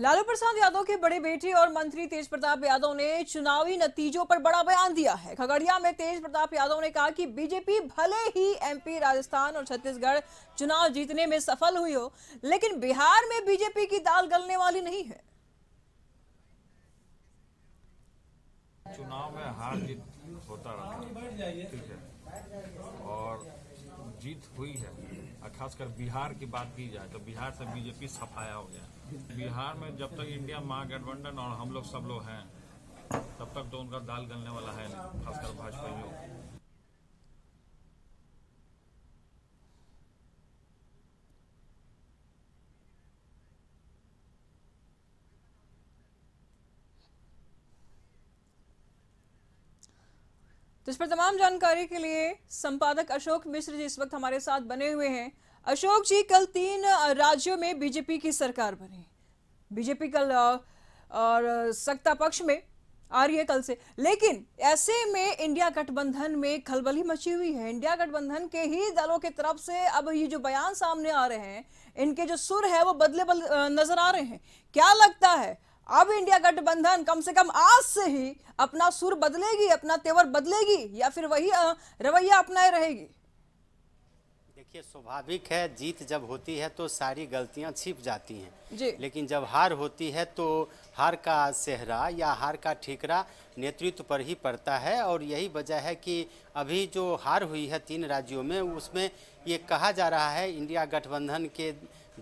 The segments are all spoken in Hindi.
लालू प्रसाद यादव के बड़े बेटे और मंत्री तेज प्रताप यादव ने चुनावी नतीजों पर बड़ा बयान दिया है खगड़िया में तेज प्रताप यादव ने कहा कि बीजेपी भले ही एमपी राजस्थान और छत्तीसगढ़ चुनाव जीतने में सफल हुई हो लेकिन बिहार में बीजेपी की दाल गलने वाली नहीं है चुनाव में हार जीत होता रहा ठीक है और जीत हुई है और खासकर बिहार की बात की जाए तो बिहार से बीजेपी सफाया हो गया बिहार में जब तक इंडिया महागठबंधन और हम लोग सब लोग हैं तब तक तो उनका दाल गलने वाला है खासकर भाजपा तो इस पर तमाम जानकारी के लिए संपादक अशोक मिश्र जी इस वक्त हमारे साथ बने हुए हैं अशोक जी कल तीन राज्यों में बीजेपी की सरकार बनी बीजेपी कल और सत्ता पक्ष में आ रही है कल से लेकिन ऐसे में इंडिया गठबंधन में खलबली मची हुई है इंडिया गठबंधन के ही दलों की तरफ से अब ये जो बयान सामने आ रहे हैं इनके जो सुर है वो बदले बदले नजर आ रहे हैं क्या लगता है अब इंडिया गठबंधन कम से कम आज से ही अपना सुर बदलेगी अपना तेवर बदलेगी या फिर वही रवैया अपनाए रहेगी देखिए स्वाभाविक है जीत जब होती है तो सारी गलतियां छिप जाती हैं जी। लेकिन जब हार होती है तो हार का सेहरा या हार का ठीकरा नेतृत्व पर ही पड़ता है और यही वजह है कि अभी जो हार हुई है तीन राज्यों में उसमें ये कहा जा रहा है इंडिया गठबंधन के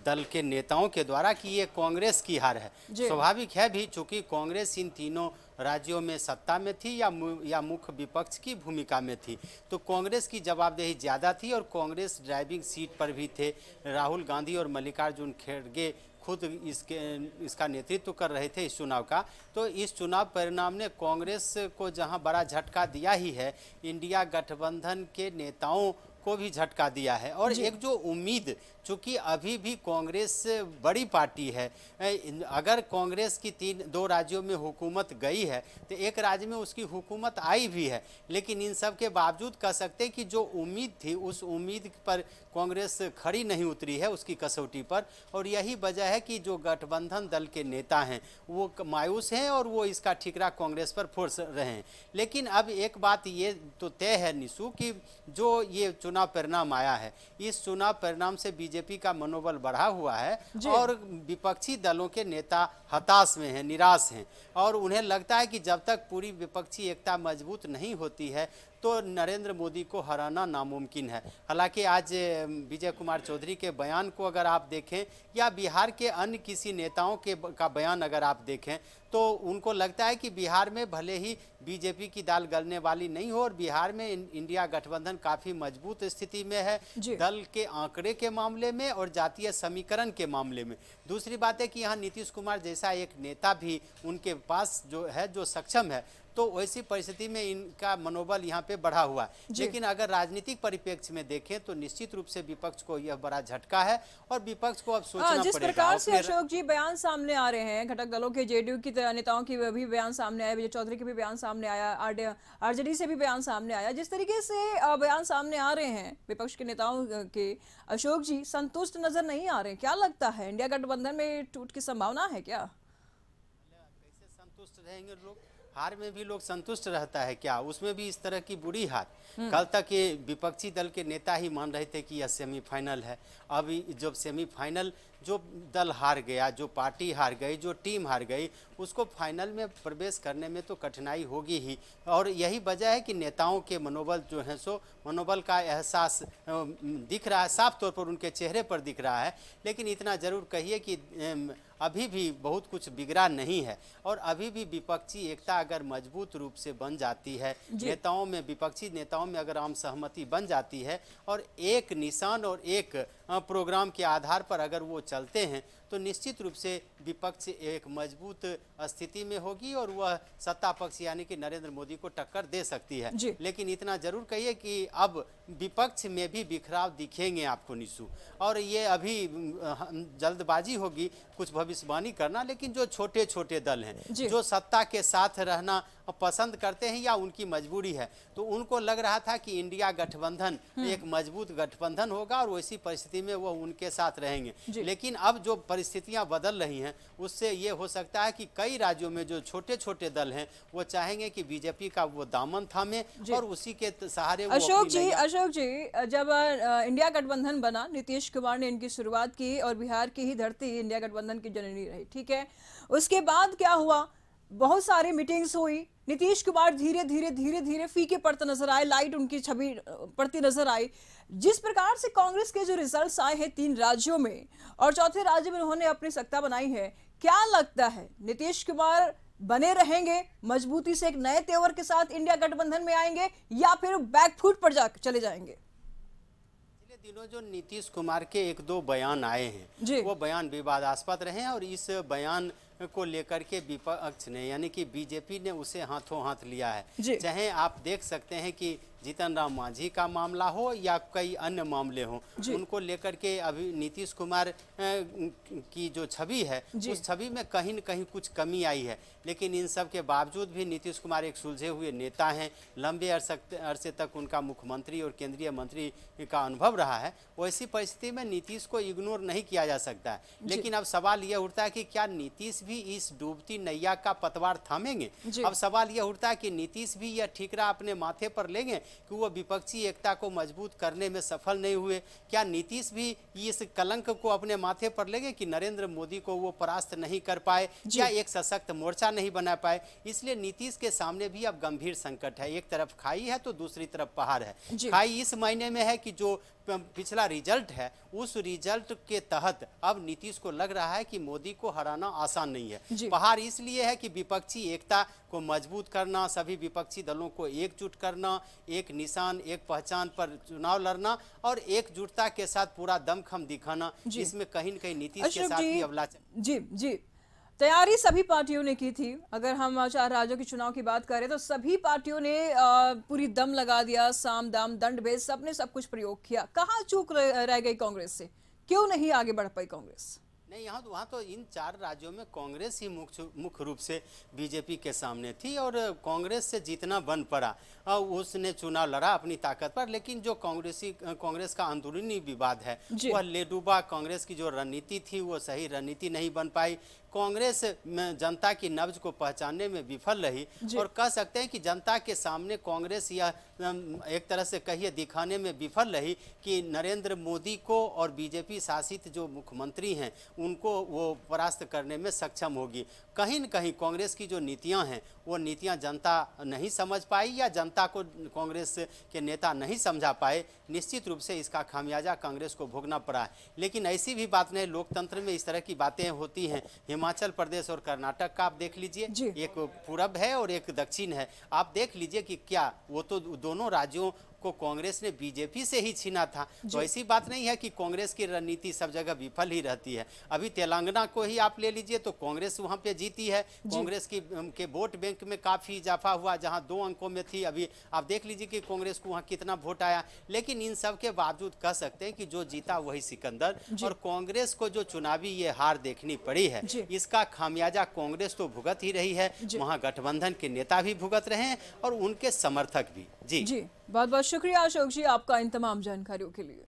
दल के नेताओं के द्वारा कि ये कांग्रेस की हार है स्वाभाविक है भी चूंकि कांग्रेस इन तीनों राज्यों में सत्ता में थी या मु, या मुख्य विपक्ष की भूमिका में थी तो कांग्रेस की जवाबदेही ज़्यादा थी और कांग्रेस ड्राइविंग सीट पर भी थे राहुल गांधी और मल्लिकार्जुन खड़गे खुद इसके इसका नेतृत्व कर रहे थे इस चुनाव का तो इस चुनाव परिणाम ने कांग्रेस को जहां बड़ा झटका दिया ही है इंडिया गठबंधन के नेताओं को भी झटका दिया है और एक जो उम्मीद चूंकि अभी भी कांग्रेस बड़ी पार्टी है अगर कांग्रेस की तीन दो राज्यों में हुकूमत गई है तो एक राज्य में उसकी हुकूमत आई भी है लेकिन इन सब के बावजूद कह सकते कि जो उम्मीद थी उस उम्मीद पर कांग्रेस खड़ी नहीं उतरी है उसकी कसौटी पर और यही वजह है कि जो गठबंधन दल के नेता हैं वो मायूस हैं और वो इसका ठिकरा कांग्रेस पर फोर्स रहे हैं लेकिन अब एक बात ये तो तय है निशु कि जो ये चुनाव सुना परिणाम आया है इस चुनाव परिणाम से बीजेपी का मनोबल बढ़ा हुआ है और विपक्षी दलों के नेता हताश में हैं निराश हैं और उन्हें लगता है कि जब तक पूरी विपक्षी एकता मजबूत नहीं होती है तो नरेंद्र मोदी को हराना नामुमकिन है हालांकि आज विजय कुमार चौधरी के बयान को अगर आप देखें या बिहार के अन्य किसी नेताओं के का बयान अगर आप देखें तो उनको लगता है कि बिहार में भले ही बीजेपी की दाल गलने वाली नहीं हो और बिहार में इंडिया गठबंधन काफ़ी मजबूत स्थिति में है दल के आंकड़े के मामले में और जातीय समीकरण के मामले में दूसरी बात है कि यहाँ नीतीश कुमार जैसा एक नेता भी उनके पास जो है जो सक्षम है तो वैसी परिस्थिति में इनका मनोबल यहाँ पे बढ़ा हुआ लेकिन अगर राजनीतिक परिप्रेक्ष्य में देखें तो निश्चित रूप से विपक्ष को यह बड़ा झटका है और विपक्ष को अब हाँ, सोचना आ, जिस प्रकार से अशोक जी बयान सामने आ रहे हैं घटक दलों के जेडीयू की नेताओं की भी बयान सामने आया विजय चौधरी के भी बयान सामने आया आरजेडी से भी बयान सामने आया जिस तरीके से बयान सामने आ रहे हैं विपक्ष के नेताओं के अशोक जी संतुष्ट नजर नहीं आ रहे क्या लगता है इंडिया गठबंधन में टूट की संभावना है क्या रहेंगे लोग हार में भी लोग संतुष्ट रहता है क्या उसमें भी इस तरह की बुरी हार हम्म। कल तक ये विपक्षी दल के नेता ही मान रहे थे कि यह सेमीफाइनल है अब जब सेमीफाइनल जो दल हार गया जो पार्टी हार गई जो टीम हार गई उसको फाइनल में प्रवेश करने में तो कठिनाई होगी ही और यही वजह है कि नेताओं के मनोबल जो हैं सो मनोबल का एहसास दिख रहा है साफ तौर पर उनके चेहरे पर दिख रहा है लेकिन इतना ज़रूर कहिए कि अभी भी बहुत कुछ बिगड़ा नहीं है और अभी भी विपक्षी एकता अगर मजबूत रूप से बन जाती है नेताओं में विपक्षी नेताओं में अगर आम सहमति बन जाती है और एक निशान और एक प्रोग्राम के आधार पर अगर वो चलते हैं तो निश्चित रूप से विपक्ष एक मजबूत स्थिति में होगी और वह सत्ता पक्ष यानी कि नरेंद्र मोदी को टक्कर दे सकती है लेकिन इतना जरूर कहिए कि अब विपक्ष में भी बिखराव दिखेंगे आपको निशु और ये अभी जल्दबाजी होगी कुछ भविष्यवाणी करना लेकिन जो छोटे छोटे दल हैं जो सत्ता के साथ रहना पसंद करते हैं या उनकी मजबूरी है तो उनको लग रहा था कि इंडिया गठबंधन हम्म। एक मजबूत गठबंधन होगा और वैसी परिस्थिति में वो उनके साथ रहेंगे लेकिन अब जो परिस्थितियां बदल रही हैं उससे ये हो सकता है कि कई राज्यों में जो छोटे छोटे दल हैं वो चाहेंगे कि बीजेपी का वो दामन थामे और उसी के सहारे अशोक जी अशोक जी जब इंडिया गठबंधन बना नीतीश कुमार ने इनकी शुरुआत की और बिहार की ही धरती इंडिया गठबंधन की जननी रही ठीक है उसके बाद क्या हुआ बहुत सारी मीटिंग्स हुई नीतीश कुमार धीरे धीरे धीरे धीरे फीके पड़ते नजर आए लाइट उनकी छवि पड़ती नजर आई जिस प्रकार से कांग्रेस के जो रिजल्ट्स आए हैं तीन राज्यों में और चौथे राज्य में उन्होंने अपनी सत्ता बनाई है क्या लगता है नीतीश कुमार बने रहेंगे मजबूती से एक नए तेवर के साथ इंडिया गठबंधन में आएंगे या फिर बैकफुट पर जा चले जाएंगे दिनों जो नीतीश कुमार के एक दो बयान आए हैं वो बयान विवादास्पद रहे हैं और इस बयान को लेकर के विपक्ष ने यानी कि बीजेपी ने उसे हाथों हाथ लिया है चाहे आप देख सकते हैं कि जीतन राम मांझी का मामला हो या कई अन्य मामले हो उनको लेकर के अभी नीतीश कुमार की जो छवि है उस छवि में कहीं न कहीं कुछ कमी आई है लेकिन इन सब के बावजूद भी नीतीश कुमार एक सुलझे हुए नेता हैं लंबे अरसे तक उनका मुख्यमंत्री और केंद्रीय मंत्री का अनुभव रहा है वैसी परिस्थिति में नीतीश को इग्नोर नहीं किया जा सकता है लेकिन अब सवाल यह उठता है कि क्या नीतीश भी इस डूबती नैया का पतवार थामेंगे अब सवाल यह उठता है कि नीतीश भी यह ठीकरा अपने माथे पर लेंगे कि वह विपक्षी एकता को मजबूत करने में सफल नहीं हुए क्या नीतीश भी इस कलंक को अपने माथे पर लेंगे कि नरेंद्र मोदी को वो परास्त नहीं कर पाए या एक सशक्त मोर्चा नहीं बना पाए इसलिए नीतीश के सामने भी अब गंभीर संकट है एक तरफ खाई है तो दूसरी तरफ पहाड़ है खाई इस मायने में है कि जो पिछला रिजल्ट है उस रिजल्ट के तहत अब नीतीश को लग रहा है कि मोदी को हराना आसान नहीं है पहाड़ इसलिए है कि विपक्षी एकता को मजबूत करना सभी विपक्षी दलों को एकजुट करना एक एक निशान एक पहचान पर चुनाव लड़ना और एकजुटता के साथ पूरा दमखम दिखाना इसमें कहीं न कहीं नीतीश के साथ भी अवला जी जी तैयारी सभी पार्टियों ने की थी अगर हम चार राज्यों के चुनाव की बात करें तो सभी पार्टियों ने पूरी दम लगा दिया साम दाम दंड भेद सबने सब कुछ प्रयोग किया कहाँ चूक रह गई कांग्रेस से क्यों नहीं आगे बढ़ पाई कांग्रेस नहीं यहाँ तो, वहाँ तो इन चार राज्यों में कांग्रेस ही मुख्य मुख्य रूप से बीजेपी के सामने थी और कांग्रेस से जीतना बन पड़ा और उसने चुनाव लड़ा अपनी ताकत पर लेकिन जो कांग्रेसी कांग्रेस का अंदरूनी विवाद है वह लेडुबा कांग्रेस की जो रणनीति थी वो सही रणनीति नहीं बन पाई कांग्रेस जनता की नब्ज को पहचानने में विफल रही और कह सकते हैं कि जनता के सामने कांग्रेस यह एक तरह से कहिए दिखाने में विफल रही कि नरेंद्र मोदी को और बीजेपी शासित जो मुख्यमंत्री हैं उनको वो परास्त करने में सक्षम होगी कहीं न कहीं कांग्रेस की जो नीतियां हैं वो नीतियां जनता नहीं समझ पाई या जनता को कांग्रेस के नेता नहीं समझा पाए निश्चित रूप से इसका खामियाजा कांग्रेस को भोगना पड़ा है लेकिन ऐसी भी बात नहीं लोकतंत्र में इस तरह की बातें होती हैं हिमाचल प्रदेश और कर्नाटक का आप देख लीजिए एक पूरब है और एक दक्षिण है आप देख लीजिए कि क्या वो तो दोनों राज्यों को कांग्रेस ने बीजेपी से ही छीना था तो ऐसी बात नहीं है कि कांग्रेस की रणनीति सब जगह विफल ही रहती है अभी तेलंगाना को ही आप ले लीजिए तो कांग्रेस वहां पे जीती है कांग्रेस की के वोट बैंक में काफी इजाफा हुआ जहां दो अंकों में थी अभी आप देख लीजिए कि कांग्रेस को वहाँ कितना वोट आया लेकिन इन सब के बावजूद कह सकते हैं कि जो जीता वही सिकंदर और कांग्रेस को जो चुनावी ये हार देखनी पड़ी है इसका खामियाजा कांग्रेस तो भुगत ही रही है वहाँ गठबंधन के नेता भी भुगत रहे हैं और उनके समर्थक भी जी जी बहुत बहुत शुक्रिया अशोक जी आपका इन तमाम जानकारियों के लिए